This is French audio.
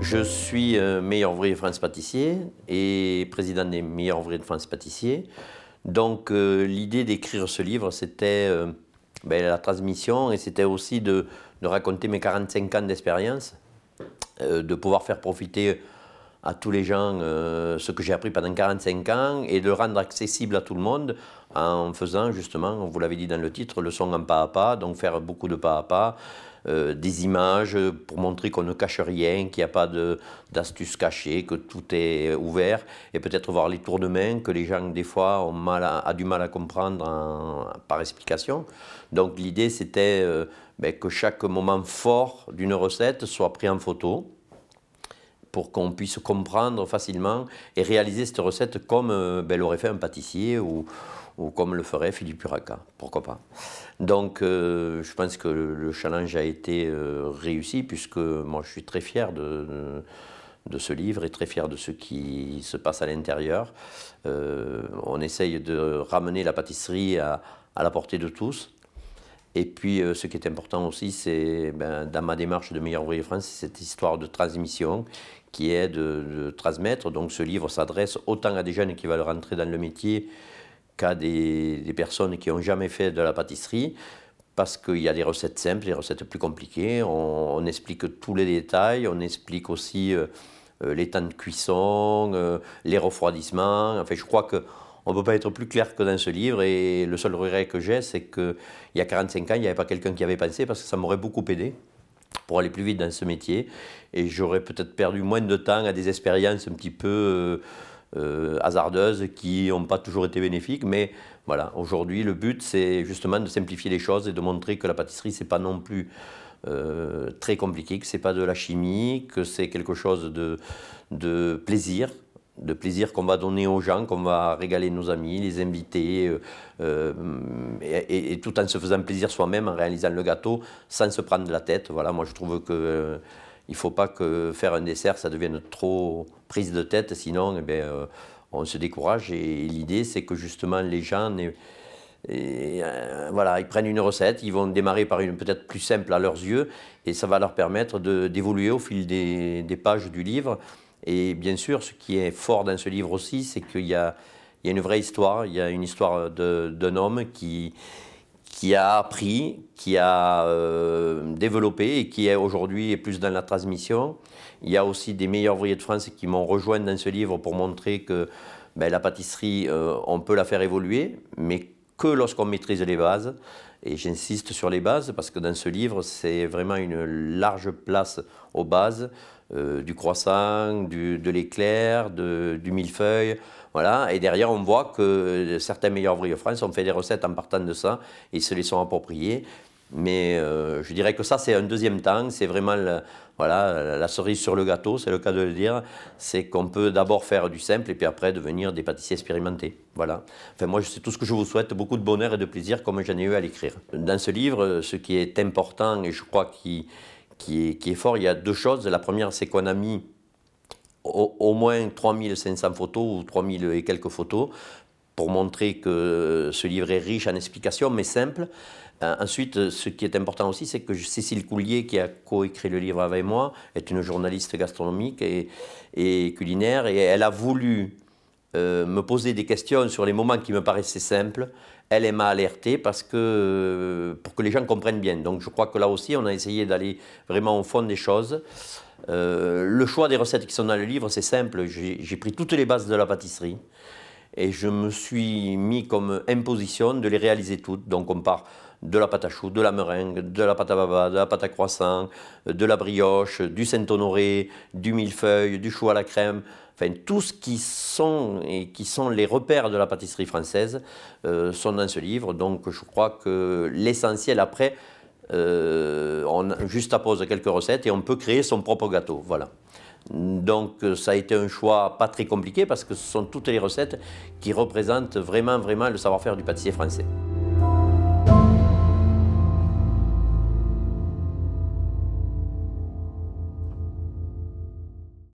Je suis euh, meilleur ouvrier France Pâtissier et président des meilleurs ouvriers de France Pâtissier. Donc euh, l'idée d'écrire ce livre, c'était euh, ben, la transmission et c'était aussi de, raconter mes 45 ans d'expérience, de pouvoir faire profiter à tous les gens euh, ce que j'ai appris pendant 45 ans et de le rendre accessible à tout le monde en faisant justement, vous l'avez dit dans le titre, le son en pas à pas, donc faire beaucoup de pas à pas, euh, des images pour montrer qu'on ne cache rien, qu'il n'y a pas d'astuces cachées, que tout est ouvert, et peut-être voir les tours de main que les gens des fois ont mal à, du mal à comprendre par explication. Donc l'idée c'était euh, ben, que chaque moment fort d'une recette soit pris en photo pour qu'on puisse comprendre facilement et réaliser cette recette comme euh, ben, l'aurait fait un pâtissier ou, comme le ferait Philippe Uraka pourquoi pas. Donc euh, je pense que le challenge a été euh, réussi puisque moi je suis très fier de, ce livre et très fier de ce qui se passe à l'intérieur. on essaye de ramener la pâtisserie à la portée de tous et puis, euh, ce qui est important aussi, c'est ben, dans ma démarche de Meilleur Ouvrier France, c'est cette histoire de transmission qui est de, transmettre. Donc, ce livre s'adresse autant à des jeunes qui veulent rentrer dans le métier qu'à des, personnes qui n'ont jamais fait de la pâtisserie, parce qu'il y a des recettes simples, des recettes plus compliquées. On, explique tous les détails, on explique aussi euh, euh, les temps de cuisson, les refroidissements. Enfin, je crois que on ne peut pas être plus clair que dans ce livre. Et le seul regret que j'ai, c'est qu'il y a 45 ans, il n'y avait pas quelqu'un qui avait pensé parce que ça m'aurait beaucoup aidé pour aller plus vite dans ce métier. Et j'aurais peut-être perdu moins de temps à des expériences un petit peu euh, euh, hasardeuses qui n'ont pas toujours été bénéfiques. Mais voilà, aujourd'hui, le but, c'est justement de simplifier les choses et de montrer que la pâtisserie, c'est pas non plus euh, très compliqué, que c'est pas de la chimie, que c'est quelque chose de, de plaisir de plaisir qu'on va donner aux gens, qu'on va régaler nos amis, les invités, euh, euh, et, tout en se faisant plaisir soi-même, en réalisant le gâteau, sans se prendre la tête. Voilà, moi je trouve que euh, il faut pas que faire un dessert, ça devienne trop prise de tête, sinon eh ben, on se décourage. Et, l'idée, c'est que justement les gens... voilà, ils prennent une recette, ils vont démarrer par une peut-être plus simple à leurs yeux, et ça va leur permettre d'évoluer au fil des pages du livre et bien sûr, ce qui est fort dans ce livre aussi, c'est qu'il y a, une vraie histoire, il y a une histoire d'un homme qui, a appris, qui a euh, développé et qui est aujourd'hui est plus dans la transmission. Il y a aussi des meilleurs ouvriers de France qui m'ont rejoint dans ce livre pour montrer que ben, la pâtisserie, euh, on peut la faire évoluer, mais que lorsqu'on maîtrise les bases. Et j'insiste sur les bases parce que dans ce livre, c'est vraiment une large place aux bases euh, du croissant, de l'éclair, du millefeuille. Voilà. Et derrière, on voit que certains meilleurs ouvriers de France ont fait des recettes en partant de ça et se les sont appropriées. Mais euh, je dirais que ça, c'est un deuxième temps, c'est vraiment voilà, la cerise sur le gâteau, c'est le cas de le dire. C'est qu'on peut d'abord faire du simple et puis après devenir des pâtissiers expérimentés. Voilà. Enfin, moi, c'est tout ce que je vous souhaite, beaucoup de bonheur et de plaisir comme j'en ai eu à l'écrire. Dans ce livre, ce qui est important et je crois qui, qui, est, fort, il y a deux choses. La première, c'est qu'on a mis au, moins 3500 photos ou 3000 et quelques photos pour montrer que ce livre est riche en explications, mais simple. Euh, ensuite, ce qui est important aussi, c'est que Cécile Coulier, qui a coécrit le livre avec moi, est une journaliste gastronomique et, et culinaire, et elle a voulu euh, me poser des questions sur les moments qui me paraissaient simples. Elle, m'a alerté parce que, euh, pour que les gens comprennent bien. Donc je crois que là aussi, on a essayé d'aller vraiment au fond des choses. le choix des recettes qui sont dans le livre, c'est simple. J'ai pris toutes les bases de la pâtisserie et je me suis mis comme imposition de les réaliser toutes. Donc on part de la pâte à choux, de la meringue, de la pâte à baba, de la pâte à croissant, de la brioche, du Saint-Honoré, du millefeuille, du chou à la crème, enfin tout ce qui sont et qui sont les repères de la pâtisserie française euh, sont dans ce livre. Donc je crois que l'essentiel après, euh, on juste appose quelques recettes et on peut créer son propre gâteau. Voilà. Donc euh, ça a été un choix pas très compliqué parce que ce sont toutes les recettes qui représentent vraiment, vraiment le savoir-faire du pâtissier français.